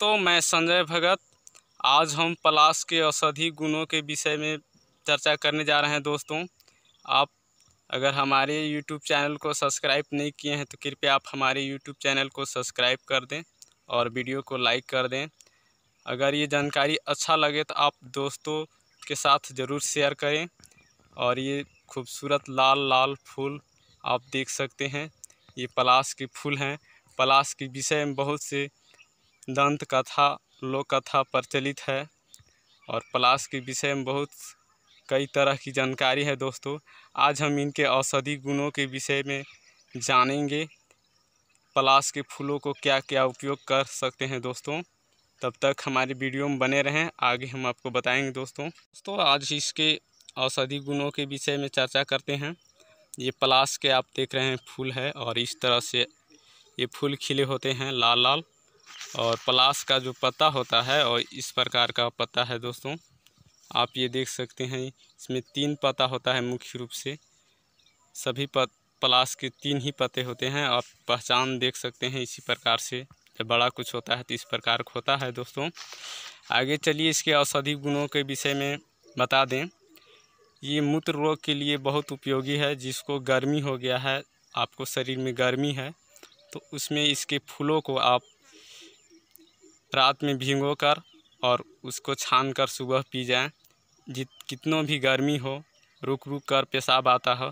दोस्तों मैं संजय भगत आज हम पलाश के औषधि गुणों के विषय में चर्चा करने जा रहे हैं दोस्तों आप अगर हमारे यूट्यूब चैनल को सब्सक्राइब नहीं किए हैं तो कृपया आप हमारे यूट्यूब चैनल को सब्सक्राइब कर दें और वीडियो को लाइक कर दें अगर ये जानकारी अच्छा लगे तो आप दोस्तों के साथ ज़रूर शेयर करें और ये खूबसूरत लाल लाल फूल आप देख सकते हैं ये पलाश के फूल हैं पलाश के विषय में बहुत से दंत कथा लोक कथा प्रचलित है और पलाश के विषय में बहुत कई तरह की जानकारी है दोस्तों आज हम इनके औषधि गुणों के विषय में जानेंगे पलाश के फूलों को क्या क्या उपयोग कर सकते हैं दोस्तों तब तक हमारे वीडियो में बने रहें आगे हम आपको बताएंगे दोस्तों दोस्तों आज इसके औषधि गुणों के विषय में चर्चा करते हैं ये पलाश के आप देख रहे हैं फूल है और इस तरह से ये फूल खिले होते हैं लाल लाल और पलास का जो पत्ता होता है और इस प्रकार का पत्ता है दोस्तों आप ये देख सकते हैं इसमें तीन पत्ता होता है मुख्य रूप से सभी पत पलास के तीन ही पत्ते होते हैं आप पहचान देख सकते हैं इसी प्रकार से जब बड़ा कुछ होता है तो इस प्रकार होता है दोस्तों आगे चलिए इसके औषधि गुणों के विषय में बता दें ये मूत्र रोग के लिए बहुत उपयोगी है जिसको गर्मी हो गया है आपको शरीर में गर्मी है तो उसमें इसके फूलों को आप रात में भिगो कर और उसको छान कर सुबह पी जाए जित कितनों भी गर्मी हो रुक रुक कर पेशाब आता हो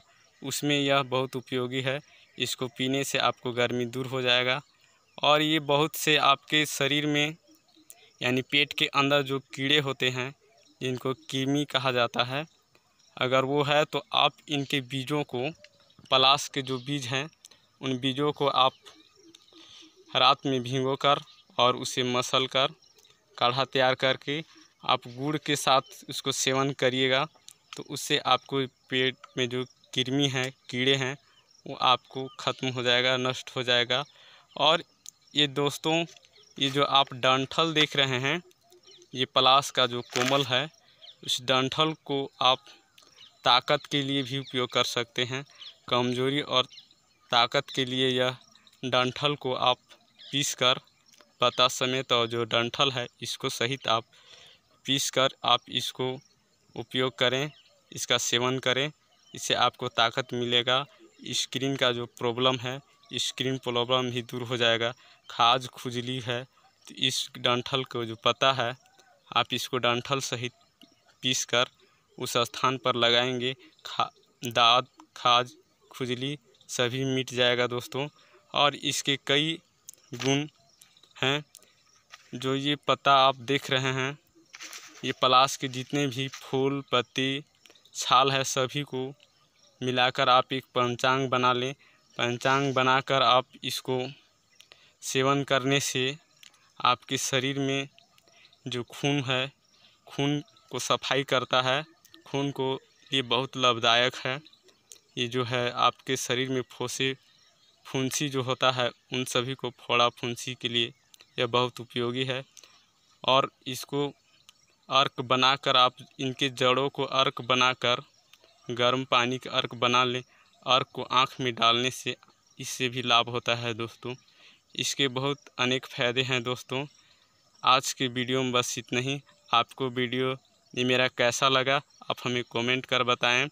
उसमें यह बहुत उपयोगी है इसको पीने से आपको गर्मी दूर हो जाएगा और ये बहुत से आपके शरीर में यानी पेट के अंदर जो कीड़े होते हैं जिनको कीमी कहा जाता है अगर वो है तो आप इनके बीजों को पलाश के जो बीज हैं उन बीजों को आप रात में भिगो कर और उसे मसल कर काढ़ा तैयार करके आप गुड़ के साथ उसको सेवन करिएगा तो उससे आपको पेट में जो कृमि है कीड़े हैं वो आपको ख़त्म हो जाएगा नष्ट हो जाएगा और ये दोस्तों ये जो आप डंठल देख रहे हैं ये पलास का जो कोमल है उस डंठल को आप ताकत के लिए भी उपयोग कर सकते हैं कमजोरी और ताकत के लिए यह डंठल को आप पीस कर पता समेत और जो डंठल है इसको सहित आप पीस कर आप इसको उपयोग करें इसका सेवन करें इससे आपको ताकत मिलेगा स्क्रीन का जो प्रॉब्लम है स्क्रीन प्रॉब्लम भी दूर हो जाएगा खाज खुजली है तो इस डंठल को जो पता है आप इसको डंठल सहित पीस कर उस स्थान पर लगाएंगे खा दाद खाज खुजली सभी मिट जाएगा दोस्तों और इसके कई गुण हैं जो ये पत्ता आप देख रहे हैं ये पलाश के जितने भी फूल पत्ती छाल है सभी को मिलाकर आप एक पंचांग बना लें पंचांग बनाकर आप इसको सेवन करने से आपके शरीर में जो खून है खून को सफाई करता है खून को ये बहुत लाभदायक है ये जो है आपके शरीर में फोसे फुंसी जो होता है उन सभी को फोड़ा फुंसी के लिए यह बहुत उपयोगी है और इसको अर्क बनाकर आप इनके जड़ों को अर्क बनाकर गर्म पानी का अर्क बना लें अर्क को आँख में डालने से इससे भी लाभ होता है दोस्तों इसके बहुत अनेक फ़ायदे हैं दोस्तों आज के वीडियो में बस इतना ही आपको वीडियो ये मेरा कैसा लगा आप हमें कमेंट कर बताएं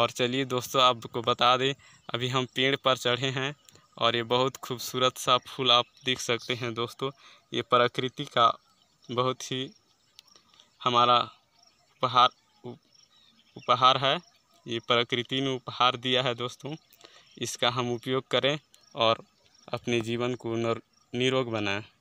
और चलिए दोस्तों आपको बता दें अभी हम पेड़ पर चढ़े हैं और ये बहुत खूबसूरत सा फूल आप देख सकते हैं दोस्तों ये प्रकृति का बहुत ही हमारा उपहार उपहार है ये प्रकृति ने उपहार दिया है दोस्तों इसका हम उपयोग करें और अपने जीवन को निरोग बनाएं